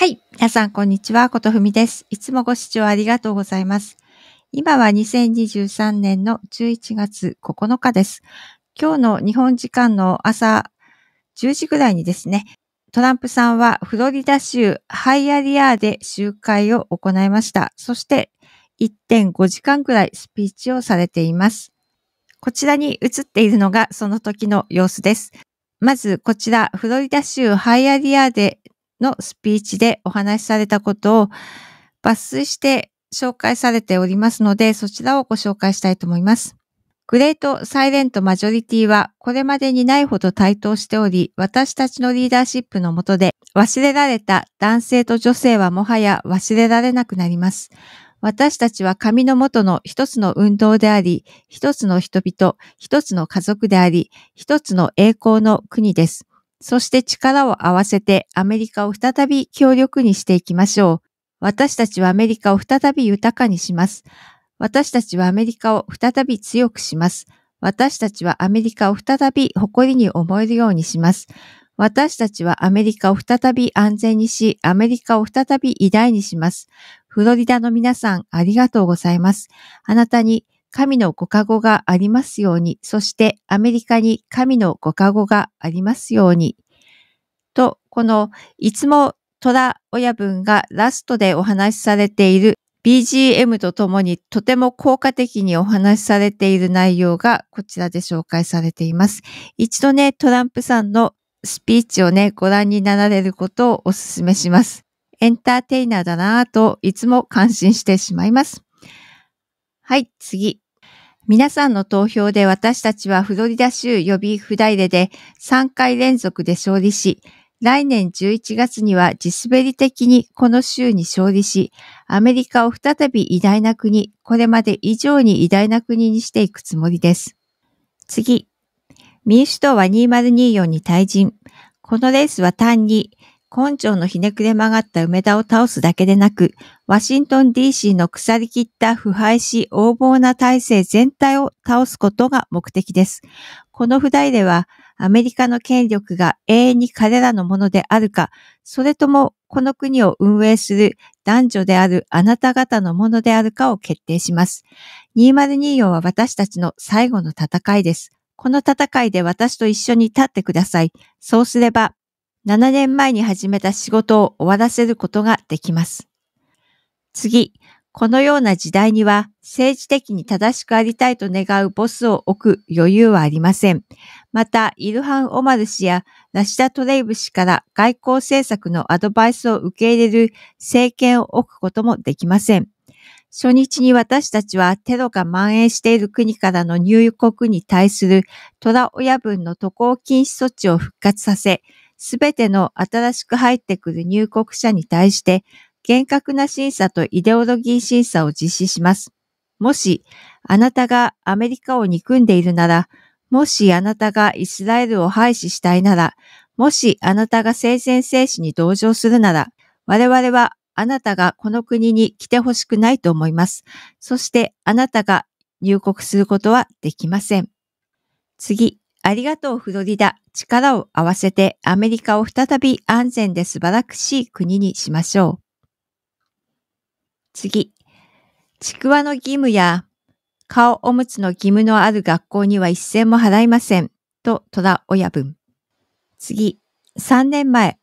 はい。皆さん、こんにちは。ことふみです。いつもご視聴ありがとうございます。今は2023年の11月9日です。今日の日本時間の朝10時ぐらいにですね、トランプさんはフロリダ州ハイアリアで集会を行いました。そして1.5時間ぐらいスピーチをされています。こちらに映っているのがその時の様子です。まずこちらフロリダ州ハイアリアでのスピーチでお話しされたことを抜粋して紹介されておりますので、そちらをご紹介したいと思います。グレート・サイレント・マジョリティはこれまでにないほど台頭しており、私たちのリーダーシップのもとで忘れられた男性と女性はもはや忘れられなくなります。私たちは神のもとの一つの運動であり、一つの人々、一つの家族であり、一つの栄光の国です。そして力を合わせてアメリカを再び強力にしていきましょう。私たちはアメリカを再び豊かにします。私たちはアメリカを再び強くします。私たちはアメリカを再び誇りに思えるようにします。私たちはアメリカを再び安全にし、アメリカを再び偉大にします。フロリダの皆さん、ありがとうございます。あなたに神のご加護がありますように、そしてアメリカに神のご加護がありますように、と、この、いつも虎親分がラストでお話しされている BGM とともにとても効果的にお話しされている内容がこちらで紹介されています。一度ね、トランプさんのスピーチをね、ご覧になられることをお勧めします。エンターテイナーだなぁといつも感心してしまいます。はい、次。皆さんの投票で私たちはフロリダ州予備フダイレで3回連続で勝利し、来年11月には地滑り的にこの州に勝利し、アメリカを再び偉大な国、これまで以上に偉大な国にしていくつもりです。次。民主党は2024に退陣。このレースは単に根性のひねくれ曲がった梅田を倒すだけでなく、ワシントン DC の腐りきった腐敗し横暴な体制全体を倒すことが目的です。この不題では、アメリカの権力が永遠に彼らのものであるか、それともこの国を運営する男女であるあなた方のものであるかを決定します。2024は私たちの最後の戦いです。この戦いで私と一緒に立ってください。そうすれば7年前に始めた仕事を終わらせることができます。次、このような時代には政治的に正しくありたいと願うボスを置く余裕はありません。また、イルハン・オマル氏やラシダ・トレイブ氏から外交政策のアドバイスを受け入れる政権を置くこともできません。初日に私たちはテロが蔓延している国からの入国に対する虎親分の渡航禁止措置を復活させ、すべての新しく入ってくる入国者に対して、厳格な審査とイデオロギー審査を実施します。もし、あなたがアメリカを憎んでいるなら、もしあなたがイスラエルを廃止したいなら、もしあなたが聖戦生死に同情するなら、我々はあなたがこの国に来てほしくないと思います。そしてあなたが入国することはできません。次、ありがとうフロリダ。力を合わせてアメリカを再び安全で素晴らしい国にしましょう。次。ちくわの義務や顔おむつの義務のある学校には一銭も払いません。と虎親分。次。3年前。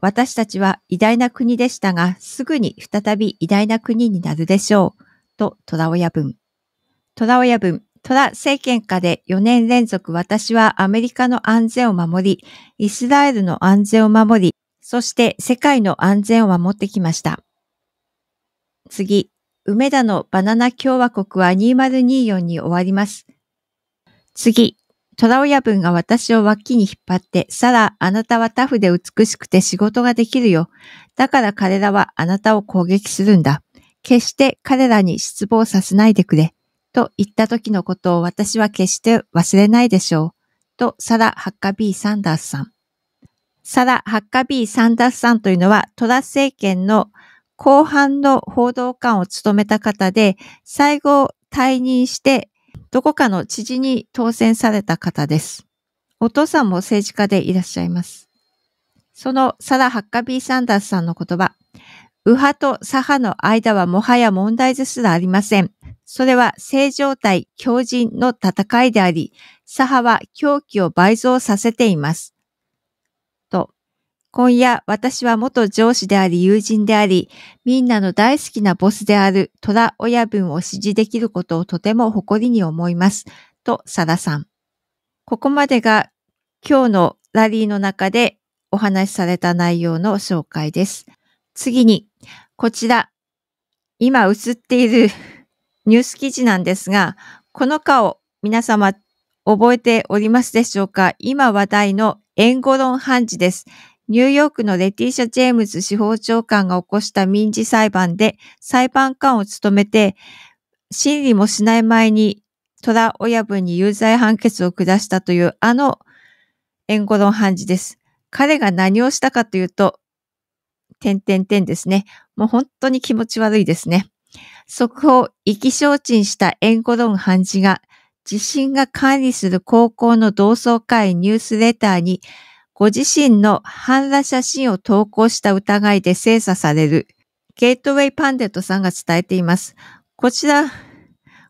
私たちは偉大な国でしたが、すぐに再び偉大な国になるでしょう。と虎親分。虎親分。トラ政権下で4年連続私はアメリカの安全を守り、イスラエルの安全を守り、そして世界の安全を守ってきました。次、梅田のバナナ共和国は2024に終わります。次、虎親分が私を脇に引っ張って、さら、あなたはタフで美しくて仕事ができるよ。だから彼らはあなたを攻撃するんだ。決して彼らに失望させないでくれ。と言った時のことを私は決して忘れないでしょう。とサラ・ハッカビー・サンダースさん。サラ・ハッカビー・サンダースさんというのはトラス政権の後半の報道官を務めた方で、最後退任してどこかの知事に当選された方です。お父さんも政治家でいらっしゃいます。そのサラ・ハッカビー・サンダースさんの言葉、右派と左派の間はもはや問題ですらありません。それは正常体強人の戦いであり、左派は狂気を倍増させています。と、今夜私は元上司であり友人であり、みんなの大好きなボスである虎親分を支持できることをとても誇りに思います。と、サラさん。ここまでが今日のラリーの中でお話しされた内容の紹介です。次に、こちら、今映っているニュース記事なんですが、この顔、皆様覚えておりますでしょうか今話題のゴロ論判事です。ニューヨークのレティーシャ・ジェームズ司法長官が起こした民事裁判で裁判官を務めて、審理もしない前に虎親分に有罪判決を下したというあの援護論判事です。彼が何をしたかというと、点点点ですね。もう本当に気持ち悪いですね。速報、意気消沈したエンコロン判事が、自身が管理する高校の同窓会ニュースレターに、ご自身の反裸写真を投稿した疑いで精査される。ゲートウェイパンデットさんが伝えています。こちら、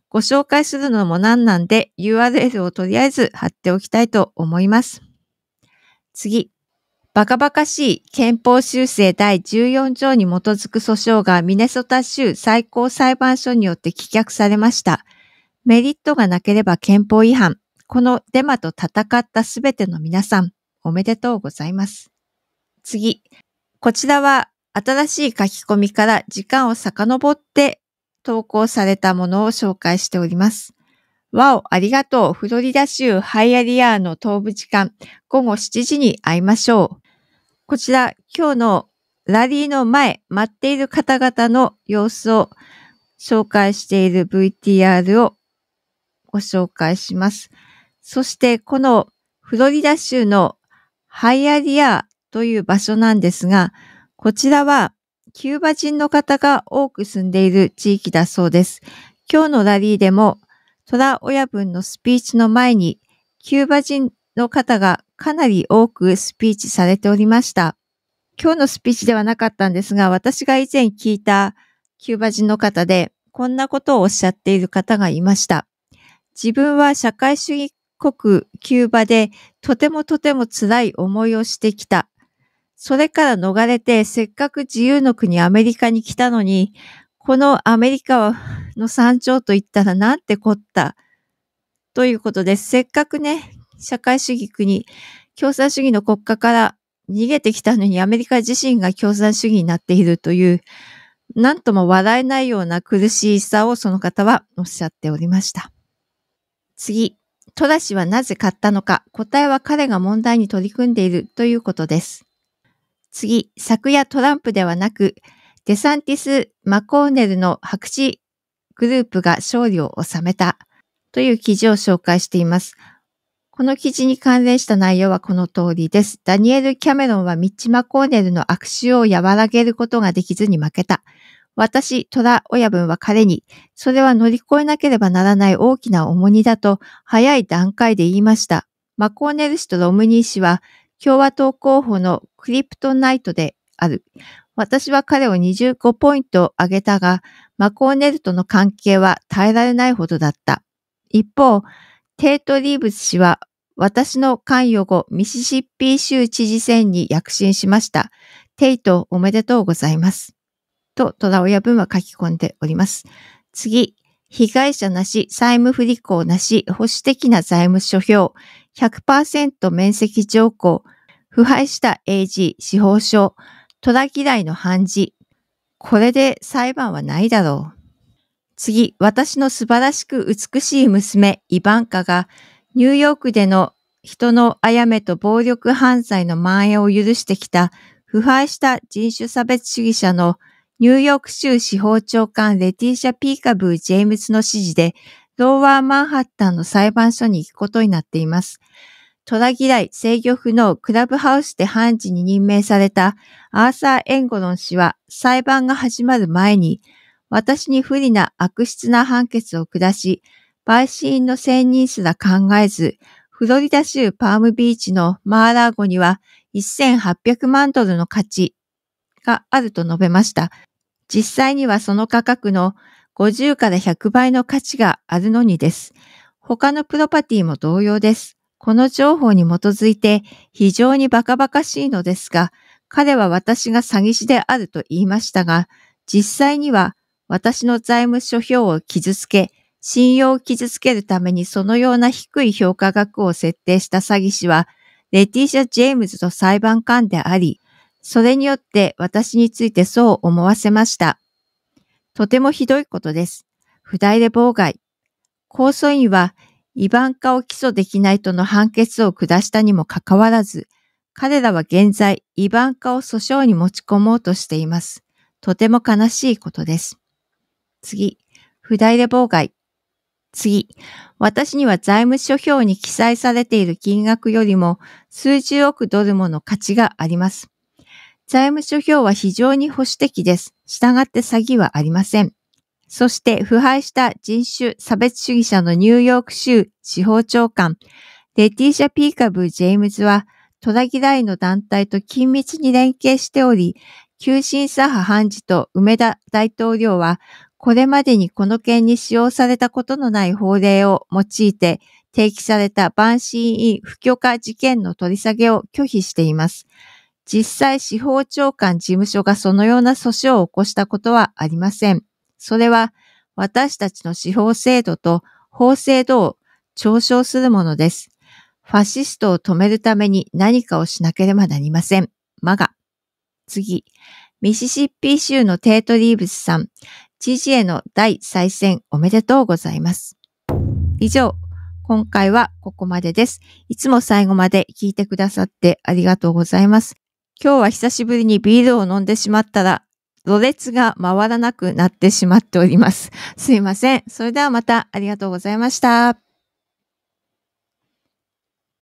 ご紹介するのも何なんで URL をとりあえず貼っておきたいと思います。次。バカバカしい憲法修正第14条に基づく訴訟がミネソタ州最高裁判所によって棄却されました。メリットがなければ憲法違反。このデマと戦ったすべての皆さん、おめでとうございます。次。こちらは新しい書き込みから時間を遡って投稿されたものを紹介しております。わお、ありがとう。フロリダ州ハイアリアーの東部時間、午後7時に会いましょう。こちら、今日のラリーの前、待っている方々の様子を紹介している VTR をご紹介します。そして、このフロリダ州のハイアリアという場所なんですが、こちらはキューバ人の方が多く住んでいる地域だそうです。今日のラリーでも、トラ親分のスピーチの前に、キューバ人の方がかなり多くスピーチされておりました。今日のスピーチではなかったんですが、私が以前聞いたキューバ人の方で、こんなことをおっしゃっている方がいました。自分は社会主義国キューバでとてもとても辛い思いをしてきた。それから逃れてせっかく自由の国アメリカに来たのに、このアメリカの山頂と言ったらなんてこった。ということで、せっかくね、社会主義国、共産主義の国家から逃げてきたのにアメリカ自身が共産主義になっているという、なんとも笑えないような苦しさをその方はおっしゃっておりました。次、トラ氏はなぜ買ったのか、答えは彼が問題に取り組んでいるということです。次、昨夜トランプではなく、デサンティス・マコーネルの白紙グループが勝利を収めたという記事を紹介しています。この記事に関連した内容はこの通りです。ダニエル・キャメロンはミッチ・マコーネルの悪手を和らげることができずに負けた。私、トラ親分は彼に、それは乗り越えなければならない大きな重荷だと、早い段階で言いました。マコーネル氏とロムニー氏は、共和党候補のクリプトナイトである。私は彼を25ポイント上げたが、マコーネルとの関係は耐えられないほどだった。一方、テイト・リーブス氏は私の関与後、ミシシッピ州知事選に躍進しました。テイトおめでとうございます。と、虎親分は書き込んでおります。次、被害者なし、債務不履行なし、保守的な財務諸表、100%面積条項、腐敗した AG、司法書、虎嫌いの判事。これで裁判はないだろう。次、私の素晴らしく美しい娘、イバンカがニューヨークでの人のやめと暴力犯罪の蔓延を許してきた腐敗した人種差別主義者のニューヨーク州司法長官レティーシャ・ピーカブー・ジェームズの指示で、ローワーマンハッタンの裁判所に行くことになっています。トラい制御不能クラブハウスで判事に任命されたアーサー・エンゴロン氏は裁判が始まる前に、私に不利な悪質な判決を下し、陪審員の選任すら考えず、フロリダ州パームビーチのマーラーゴには1800万ドルの価値があると述べました。実際にはその価格の50から100倍の価値があるのにです。他のプロパティも同様です。この情報に基づいて非常にバカバカしいのですが、彼は私が詐欺師であると言いましたが、実際には私の財務諸表を傷つけ、信用を傷つけるためにそのような低い評価額を設定した詐欺師は、レティシャ・ジェームズと裁判官であり、それによって私についてそう思わせました。とてもひどいことです。不代で妨害。控訴院は、違反化を起訴できないとの判決を下したにもかかわらず、彼らは現在、違反化を訴訟に持ち込もうとしています。とても悲しいことです。次、不代で妨害。次、私には財務諸表に記載されている金額よりも数十億ドルもの価値があります。財務諸表は非常に保守的です。従って詐欺はありません。そして腐敗した人種差別主義者のニューヨーク州司法長官、レティーシャ・ピーカブ・ジェームズは、トラギライの団体と緊密に連携しており、急進左派判事と梅田大統領はこれまでにこの件に使用されたことのない法令を用いて提起されたバンシーイ不許可事件の取り下げを拒否しています。実際司法長官事務所がそのような訴訟を起こしたことはありません。それは私たちの司法制度と法制度を嘲笑するものです。ファシストを止めるために何かをしなければなりません。マガ。次。ミシシッピ州のテートリーブスさん。GGA の第再選おめでとうございます。以上、今回はここまでです。いつも最後まで聞いてくださってありがとうございます。今日は久しぶりにビールを飲んでしまったら、ろれつが回らなくなってしまっております。すいません。それではまたありがとうございました。